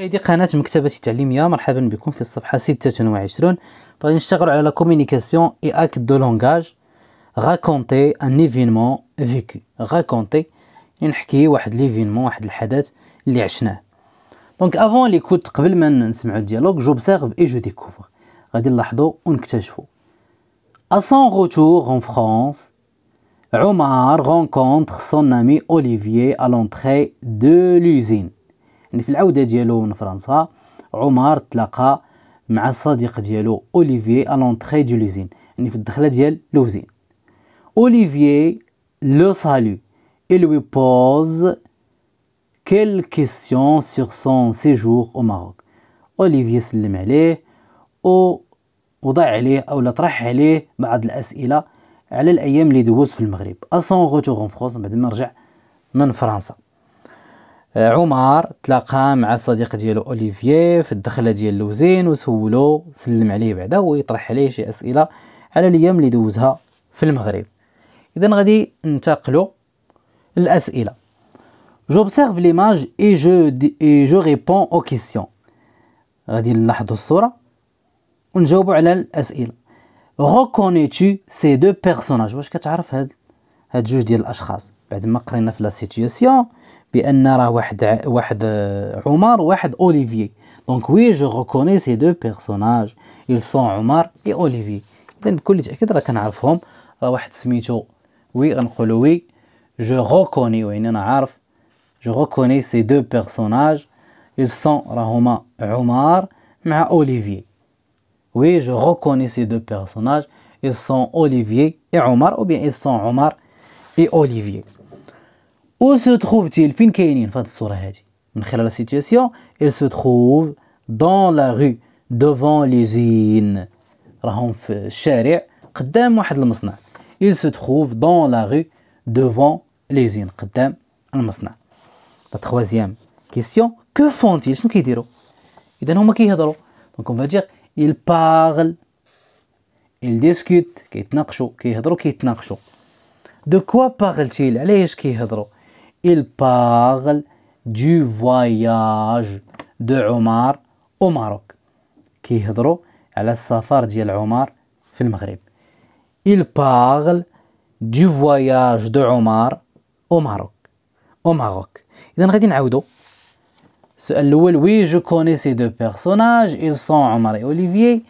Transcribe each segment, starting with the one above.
هذه قناة مكتبة تعليمية مرحبا بكم في الصفحة 26 غادي نشتغل على لا كومونيكاسيون اي اكت دو لونغاج غاكونتي ان ايفينمون فيكو غاكونتي نحكي واحد ليفينمون واحد الحدث اللي عشناه دونك افون ليكوت قبل ما نسمعو الديالوج بسيرف اي جو ديكوفر غادي نلاحظوا ونكتشفوا ا سون روتور اون فرانس عمر rencontre سون امي اوليفيي ا لونتري دو لوزين يعني في العودة ديالو من فرنسا عمر تلاقى مع الصديق ديالو اوليفيي الونتري دو لوزين يعني في الدخله ديال لوزين اوليفيي لو سالو اي لوي بوز كيل كيسيون سور سون سيجور او ماروك أوليفيي سلم عليه وضع عليه أو طرح عليه بعض الأسئلة على الأيام اللي دوز في المغرب أسون روتور ان فروس بعد ما رجع من فرنسا آه، عمر تلاقى مع الصديق ديالو اوليفيي في الدخله ديال لوزين وسولو سلم عليه بعدا ويطرح يطرح عليه شي اسئله على الايام اللي دوزها في المغرب اذا غادي ننتقلوا للاسئله جوبسيرف ليماج اي جو اي جو ريبون او كيسيون غادي نلاحظوا الصوره ونجاوبوا على ريكونيتي سي دو بيرسوناج واش كتعرف هاد هاد جوج ديال الاشخاص بعد ما قرينا في لا سيتوياسيون بان راه واحد واحد آه، عمر وواحد اوليفيي دونك وي جو ريكوني سي دو بيرسوناج ils sont عمر اي اوليفيي اذا بكل تاكيد راه كنعرفهم راه واحد سميتو وي غنقولو وي جو ريكوني يعني انا عارف جو ريكوني سي دو بيرسوناج ils sont راهما عمر مع اوليفيي وي جو ريكوني سي دو بيرسوناج ils sont اوليفيي اي عمر او بيان ils sont عمر اي اوليفي او سو تخوف تيل فين كاينين في هذه الصوره هذه من خلال لا سيتياسيون سو تخوف دون لا غو دوفون لي زين راهم في الشارع قدام واحد المصنع سو تخوف دون لا la دوفون لي زين قدام المصنع لا تخوازيام كيسيون كو فونتيل شنو كيديروا اذا هما كيهضروا دونك اون فاجير il بارل il ديسكوت كيتناقشوا كيهضروا كيتناقشوا دو كوا parle علاش كيهضروا il parle du voyage de Omar au Maroc qui على safar ديال Omar, au il parle du voyage de Omar au Maroc au Maroc il غادي نعاودوا السؤال oui je connais ces deux personnages ils sont Omar et Olivier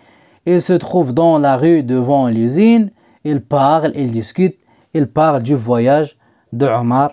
ils se trouvent dans la rue devant l'usine ils parlent ils discutent ils parlent du voyage de Omar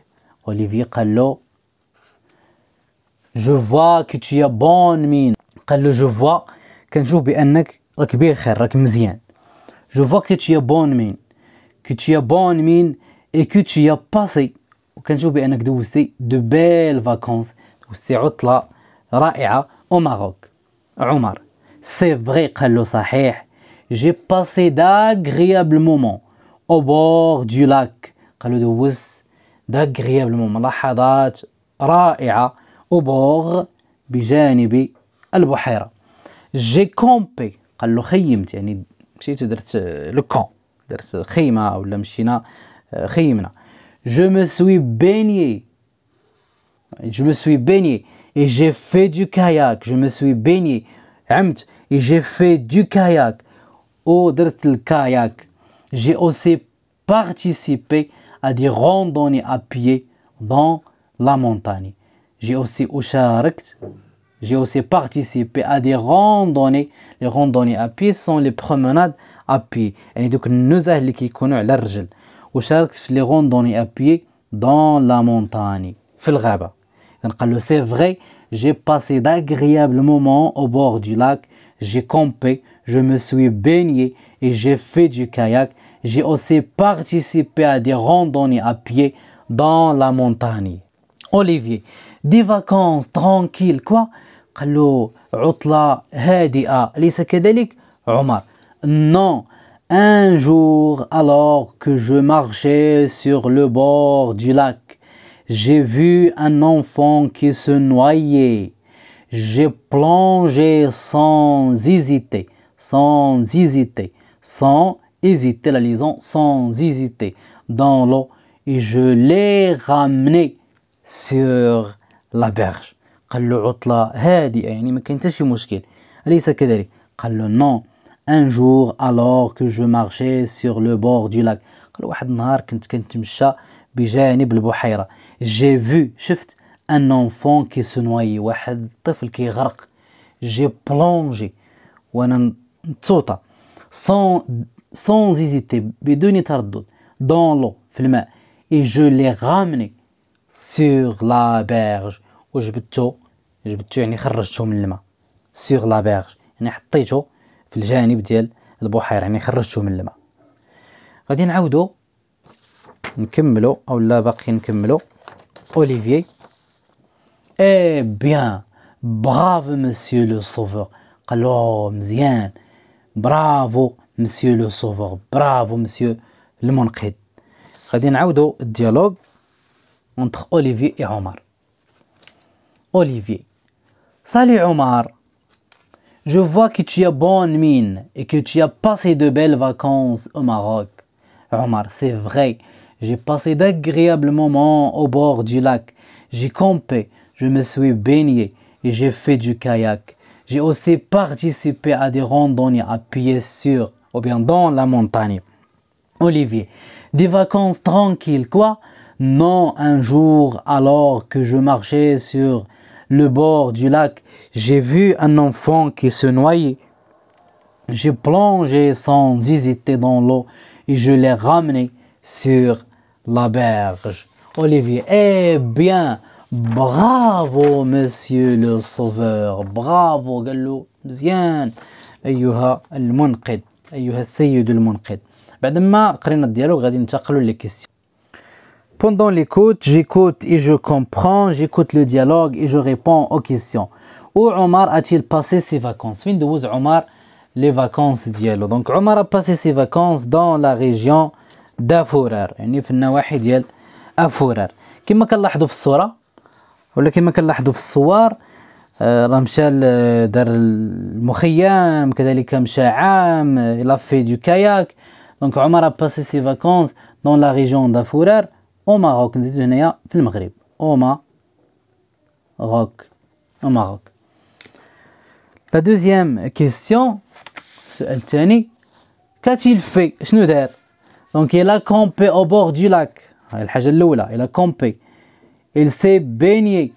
أوليفيي قال له جو فوا كي تي بون مين قال له جو فوا كنشوف بانك راك بخير راك مزيان جو فوا كي تي بون مين كي تي بون مين اي كي تي باسي وكنشوف بانك دوزتي دو بيل فاكونس دوزتي عطله رائعه او ماروك عمر سي فري قال له صحيح جي باسي داغريابل مومون او بور دو لاك قال له دوزت داغريابلمون ملاحظات رائعة أبوغ بجانب البحيرة جي كومبي قال له خيمت يعني مشيت درت لو كون درت خيمة ولا مشينا خيمنا جو مو سوي بيني جو مو سوي بيني اي جي في دو كاياك جو مو سوي بيني عمت اي جي في دو كاياك او درت الكاياك جي اوسي بارتيسيبي à des randonnées à pied dans la montagne. J'ai aussi j'ai aussi participé à des randonnées. Les randonnées à pied sont les promenades à pied. Et donc, nous avons qui connaît l'argent. les randonnées à pied dans la montagne. C'est vrai, j'ai passé d'agréables moments au bord du lac. J'ai campé, je me suis baigné et j'ai fait du kayak. J'ai aussi participé à des randonnées à pied dans la montagne. Olivier, des vacances tranquilles, quoi non un jour alors que je marchais sur le bord du lac j'ai vu un enfant qui se noyait j'ai plongé sans hésiter sans hésiter sans hésiter la liaison sans hésiter dans l'eau et je l'ai ramené sur la berge قال له عطلة هادئة يعني ما كاين شي مشكل كذلك قال له non un jour alors que je marchais sur le bord du lac j'ai vu شفت un enfant qui se noyait j'ai plongé sans sans hésiter بدون تردد dans l'eau في الماء et je l'ai ramené sur la berge وجبته جبته يعني خرجته من الماء sur la berge يعني حطيته في الجانب ديال البحيره يعني خرجته من الماء غادي نعاودو نكملو او لا باقي نكملو اوليفيي اي بيان براف مسيو لو سوفور قال له مزيان Bravo, Monsieur monsieur Sauveur. Bravo, Monsieur Le غادي نعاودو dialogue entre Olivier et Omar. Olivier. Salut Omar. Je vois que tu as bonne mine et que tu as passé de belles vacances au Maroc. Omar, c'est vrai. J'ai passé d'agréables moments au bord du lac. J'ai campé, je me suis baigné et j'ai fait du kayak. J'ai aussi participé à des randonnées à pied sur ou bien dans la montagne. Olivier, des vacances tranquilles, quoi Non, un jour, alors que je marchais sur le bord du lac, j'ai vu un enfant qui se noyait. J'ai plongé sans hésiter dans l'eau et je l'ai ramené sur la berge. Olivier, eh bien, برافو مسيو لو سوفور برافو قال له مزيان ايها المنقذ ايها السيد المنقذ بعد ما قرينا الديالوغ غادي ننتقلوا للكيستيون Pendant l'écoute, j'écoute et je comprends, j'écoute le dialogue et je réponds aux questions. Où Omar a-t-il passé ses vacances Fin de Omar les vacances d'Yalo. Donc Omar a passé ses vacances dans la région d'Afourar. يعني في النواحي ديال أفورار كما كنلاحظوا في الصورة ولكن كما كنلاحظوا في الصور آه، راه مشى دار المخيم كذلك مشى عام آه، الى في دو كاياك دونك عمر باسي سي فاكونس دون لا ريجون دافورار او ماروك نزيد هنايا في المغرب او ما روك او ماروك لا دوزيام كيسيون السؤال ثاني كاتيل في شنو دار دونك الى كومبي او بور دو لاك هاي الحاجه الاولى الى كومبي Il s'est baigné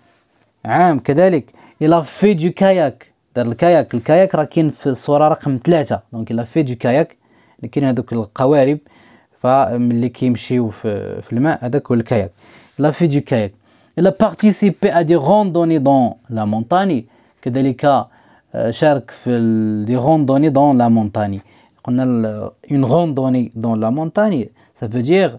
عام كذلك إلا في du كاياك دار الكاياك الكاياك راه كاين في الصورة رقم ثلاثة دونك إلا في دو كاياك كاين هذوك القوارب فملي كيمشيو في, في الماء هذاك هو الكاياك إلا في kayak كاياك إلا participé أ دي randonnées دون لا مونتاني كذلك آه، شارك في دي غوندوني دون لا مونتاني قلنا اون غوندوني دون لا مونتاني سافو دير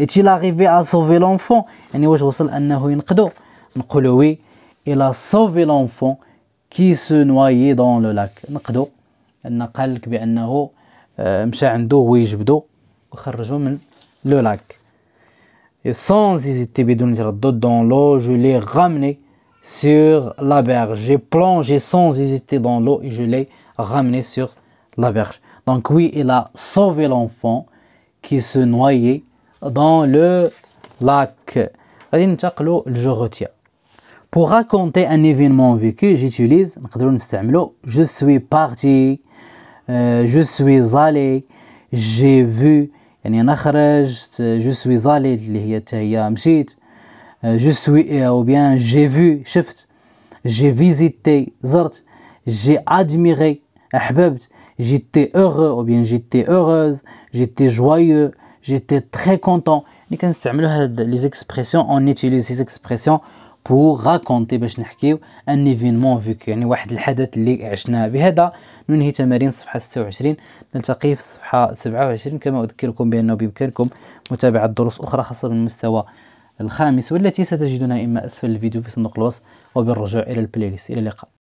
Est-il arrivé à sauver l'enfant oui, il a sauvé l'enfant qui se noyait dans le lac. نقدو أن euh, Et sans hésiter, dans l'eau, je l'ai ramené sur la berge. J'ai plongé sans hésiter dans l'eau et je l'ai ramené sur la berge. Donc oui, il a sauvé l'enfant qui se noyait dans le lac. Je Pour raconter un événement vécu, j'utilise je suis parti, euh, je suis allé, j'ai vu, je suis allé, euh, je suis, euh, ou bien j'ai vu, j'ai visité, j'ai admiré, j'étais heureux, ou bien j'étais heureuse, j'étais joyeux, J'étais très content. Les expressions, on utilise ces زيكسبرسيون بو raconter باش نحكيو ان ايفينمون فيك يعني واحد الحدث اللي عشناه بهذا ننهي تمارين صفحه 26 نلتقي في صفحه 27 كما اذكركم بانه بامكانكم متابعه دروس اخرى خاصه بالمستوى الخامس والتي ستجدونها اما اسفل الفيديو في صندوق الوصف وبالرجوع الى البلاي ليست الى اللقاء